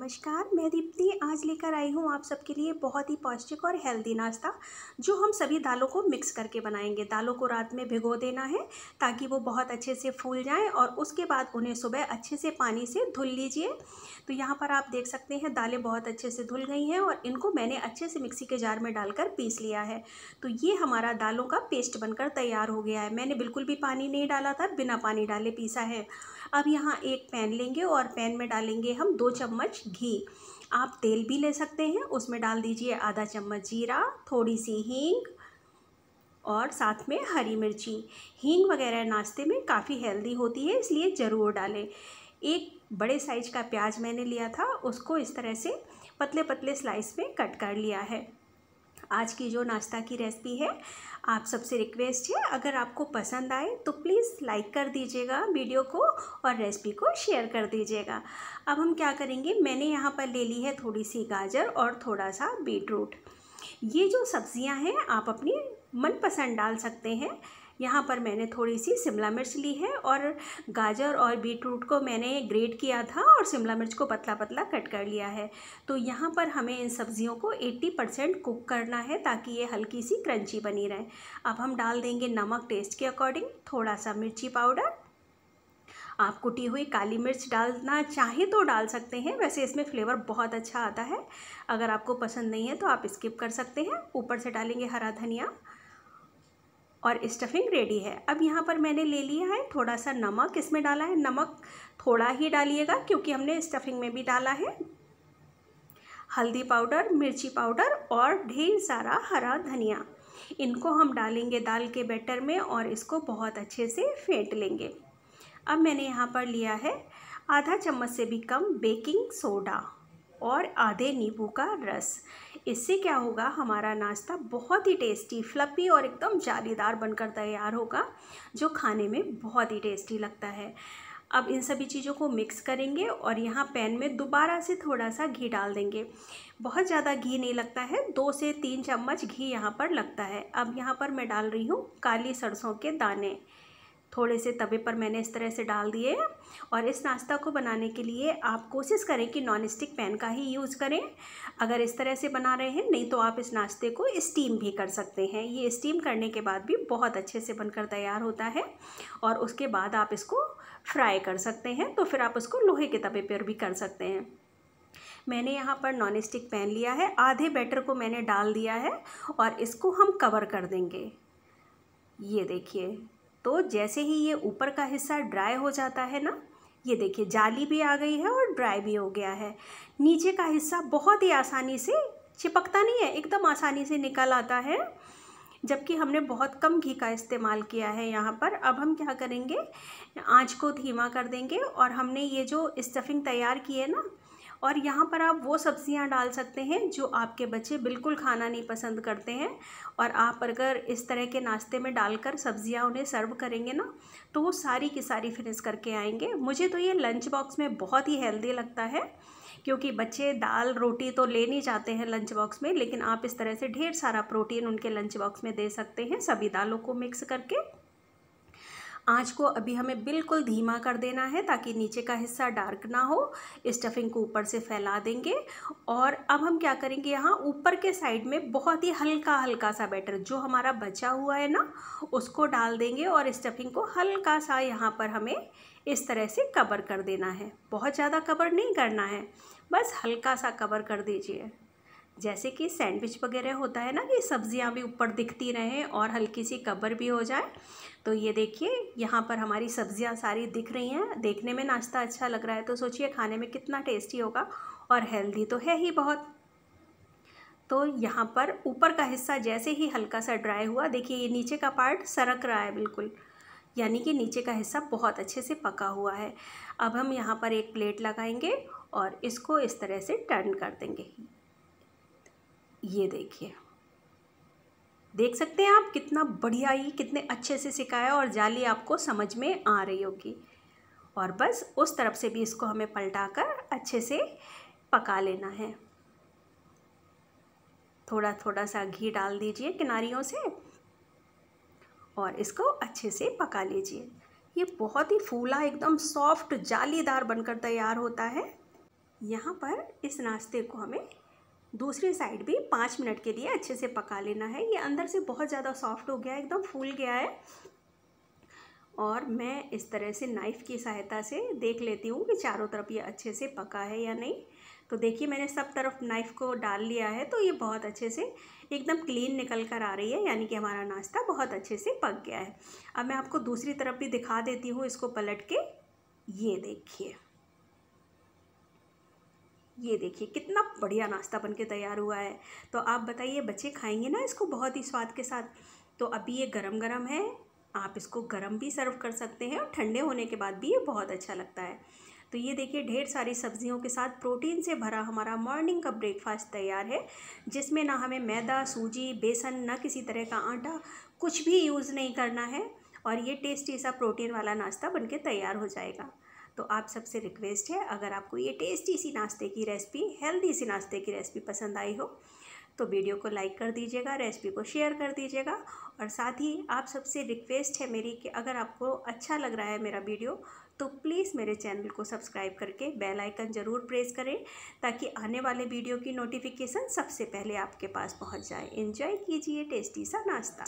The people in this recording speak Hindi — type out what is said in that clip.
नमस्कार मैं दीप्ति आज लेकर आई हूँ आप सबके लिए बहुत ही पौष्टिक और हेल्दी नाश्ता जो हम सभी दालों को मिक्स करके बनाएंगे दालों को रात में भिगो देना है ताकि वो बहुत अच्छे से फूल जाएं और उसके बाद उन्हें सुबह अच्छे से पानी से धुल लीजिए तो यहाँ पर आप देख सकते हैं दालें बहुत अच्छे से धुल गई हैं और इनको मैंने अच्छे से मिक्सी के जार में डालकर पीस लिया है तो ये हमारा दालों का पेस्ट बनकर तैयार हो गया है मैंने बिल्कुल भी पानी नहीं डाला था बिना पानी डाले पीसा है अब यहाँ एक पैन लेंगे और पैन में डालेंगे हम दो चम्मच घी आप तेल भी ले सकते हैं उसमें डाल दीजिए आधा चम्मच जीरा थोड़ी सी हींग और साथ में हरी मिर्ची हींग वगैरह नाश्ते में काफ़ी हेल्दी होती है इसलिए ज़रूर डालें एक बड़े साइज का प्याज मैंने लिया था उसको इस तरह से पतले पतले स्लाइस में कट कर लिया है आज की जो नाश्ता की रेसिपी है आप सबसे रिक्वेस्ट है अगर आपको पसंद आए तो प्लीज़ लाइक कर दीजिएगा वीडियो को और रेसिपी को शेयर कर दीजिएगा अब हम क्या करेंगे मैंने यहाँ पर ले ली है थोड़ी सी गाजर और थोड़ा सा बीट ये जो सब्ज़ियाँ हैं आप अपनी मनपसंद डाल सकते हैं यहाँ पर मैंने थोड़ी सी शिमला मिर्च ली है और गाजर और बीटरूट को मैंने ग्रेट किया था और शिमला मिर्च को पतला पतला कट कर लिया है तो यहाँ पर हमें इन सब्ज़ियों को 80 परसेंट कुक करना है ताकि ये हल्की सी क्रंची बनी रहे अब हम डाल देंगे नमक टेस्ट के अकॉर्डिंग थोड़ा सा मिर्ची पाउडर आप कुटी हुई काली मिर्च डालना चाहें तो डाल सकते हैं वैसे इसमें फ्लेवर बहुत अच्छा आता है अगर आपको पसंद नहीं है तो आप स्किप कर सकते हैं ऊपर से डालेंगे हरा धनिया और स्टफिंग रेडी है अब यहाँ पर मैंने ले लिया है थोड़ा सा नमक इसमें डाला है नमक थोड़ा ही डालिएगा क्योंकि हमने स्टफिंग में भी डाला है हल्दी पाउडर मिर्ची पाउडर और ढेर सारा हरा धनिया इनको हम डालेंगे दाल के बैटर में और इसको बहुत अच्छे से फेंट लेंगे अब मैंने यहाँ पर लिया है आधा चम्मच से भी कम बेकिंग सोडा और आधे नींबू का रस इससे क्या होगा हमारा नाश्ता बहुत ही टेस्टी फ्लपी और एकदम जालीदार बनकर तैयार होगा जो खाने में बहुत ही टेस्टी लगता है अब इन सभी चीज़ों को मिक्स करेंगे और यहाँ पैन में दोबारा से थोड़ा सा घी डाल देंगे बहुत ज़्यादा घी नहीं लगता है दो से तीन चम्मच घी यहाँ पर लगता है अब यहाँ पर मैं डाल रही हूँ काली सरसों के दाने थोड़े से तवे पर मैंने इस तरह से डाल दिए और इस नाश्ता को बनाने के लिए आप कोशिश करें कि नॉन स्टिक पैन का ही यूज़ करें अगर इस तरह से बना रहे हैं नहीं तो आप इस नाश्ते को स्टीम भी कर सकते हैं ये स्टीम करने के बाद भी बहुत अच्छे से बनकर तैयार होता है और उसके बाद आप इसको फ्राई कर सकते हैं तो फिर आप उसको लोहे के तवे पर भी कर सकते हैं मैंने यहाँ पर नॉन स्टिक पैन लिया है आधे बैटर को मैंने डाल दिया है और इसको हम कवर कर देंगे ये देखिए तो जैसे ही ये ऊपर का हिस्सा ड्राई हो जाता है ना ये देखिए जाली भी आ गई है और ड्राई भी हो गया है नीचे का हिस्सा बहुत ही आसानी से चिपकता नहीं है एकदम आसानी से निकल आता है जबकि हमने बहुत कम घी का इस्तेमाल किया है यहाँ पर अब हम क्या करेंगे आँच को धीमा कर देंगे और हमने ये जो स्टफिंग तैयार की है ना और यहाँ पर आप वो सब्ज़ियाँ डाल सकते हैं जो आपके बच्चे बिल्कुल खाना नहीं पसंद करते हैं और आप अगर इस तरह के नाश्ते में डालकर सब्ज़ियाँ उन्हें सर्व करेंगे ना तो वो सारी की सारी फिनिश करके आएंगे मुझे तो ये लंच बॉक्स में बहुत ही हेल्दी लगता है क्योंकि बच्चे दाल रोटी तो ले नहीं जाते हैं लंच बॉक्स में लेकिन आप इस तरह से ढेर सारा प्रोटीन उनके लंच बॉक्स में दे सकते हैं सभी दालों को मिक्स करके आँच को अभी हमें बिल्कुल धीमा कर देना है ताकि नीचे का हिस्सा डार्क ना हो स्टफिंग को ऊपर से फैला देंगे और अब हम क्या करेंगे यहाँ ऊपर के साइड में बहुत ही हल्का हल्का सा बैटर जो हमारा बचा हुआ है ना उसको डाल देंगे और स्टफिंग को हल्का सा यहाँ पर हमें इस तरह से कवर कर देना है बहुत ज़्यादा कवर नहीं करना है बस हल्का सा कवर कर दीजिए जैसे कि सैंडविच वगैरह होता है ना कि सब्जियां भी ऊपर दिखती रहें और हल्की सी कबर भी हो जाए तो ये देखिए यहाँ पर हमारी सब्जियां सारी दिख रही हैं देखने में नाश्ता अच्छा लग रहा है तो सोचिए खाने में कितना टेस्टी होगा और हेल्दी तो है ही बहुत तो यहाँ पर ऊपर का हिस्सा जैसे ही हल्का सा ड्राई हुआ देखिए ये नीचे का पार्ट सरक रहा है बिल्कुल यानी कि नीचे का हिस्सा बहुत अच्छे से पका हुआ है अब हम यहाँ पर एक प्लेट लगाएंगे और इसको इस तरह से टर्न कर देंगे ये देखिए देख सकते हैं आप कितना बढ़िया ही कितने अच्छे से सिखाया और जाली आपको समझ में आ रही होगी और बस उस तरफ से भी इसको हमें पलटा कर अच्छे से पका लेना है थोड़ा थोड़ा सा घी डाल दीजिए किनारियों से और इसको अच्छे से पका लीजिए ये बहुत ही फूला एकदम सॉफ्ट जालीदार बनकर तैयार होता है यहाँ पर इस नाश्ते को हमें दूसरी साइड भी पाँच मिनट के लिए अच्छे से पका लेना है ये अंदर से बहुत ज़्यादा सॉफ्ट हो गया है एकदम फूल गया है और मैं इस तरह से नाइफ़ की सहायता से देख लेती हूँ कि चारों तरफ ये अच्छे से पका है या नहीं तो देखिए मैंने सब तरफ नाइफ़ को डाल लिया है तो ये बहुत अच्छे से एकदम क्लीन निकल कर आ रही है यानी कि हमारा नाश्ता बहुत अच्छे से पक गया है अब मैं आपको दूसरी तरफ भी दिखा देती हूँ इसको पलट के ये देखिए ये देखिए कितना बढ़िया नाश्ता बन के तैयार हुआ है तो आप बताइए बच्चे खाएंगे ना इसको बहुत ही स्वाद के साथ तो अभी ये गरम गरम है आप इसको गरम भी सर्व कर सकते हैं और ठंडे होने के बाद भी ये बहुत अच्छा लगता है तो ये देखिए ढेर सारी सब्जियों के साथ प्रोटीन से भरा हमारा मॉर्निंग का ब्रेकफास्ट तैयार है जिसमें ना हमें मैदा सूजी बेसन ना किसी तरह का आटा कुछ भी यूज़ नहीं करना है और ये टेस्टी सा प्रोटीन वाला नाश्ता बनके तैयार हो जाएगा तो आप सबसे रिक्वेस्ट है अगर आपको ये टेस्टी सी नाश्ते की रेसिपी हेल्दी सी नाश्ते की रेसिपी पसंद आई हो तो वीडियो को लाइक कर दीजिएगा रेसिपी को शेयर कर दीजिएगा और साथ ही आप सबसे रिक्वेस्ट है मेरी कि अगर आपको अच्छा लग रहा है मेरा वीडियो तो प्लीज़ मेरे चैनल को सब्सक्राइब करके बेल आइकन ज़रूर प्रेस करें ताकि आने वाले वीडियो की नोटिफिकेशन सबसे पहले आपके पास पहुंच जाए एंजॉय कीजिए टेस्टी सा नाश्ता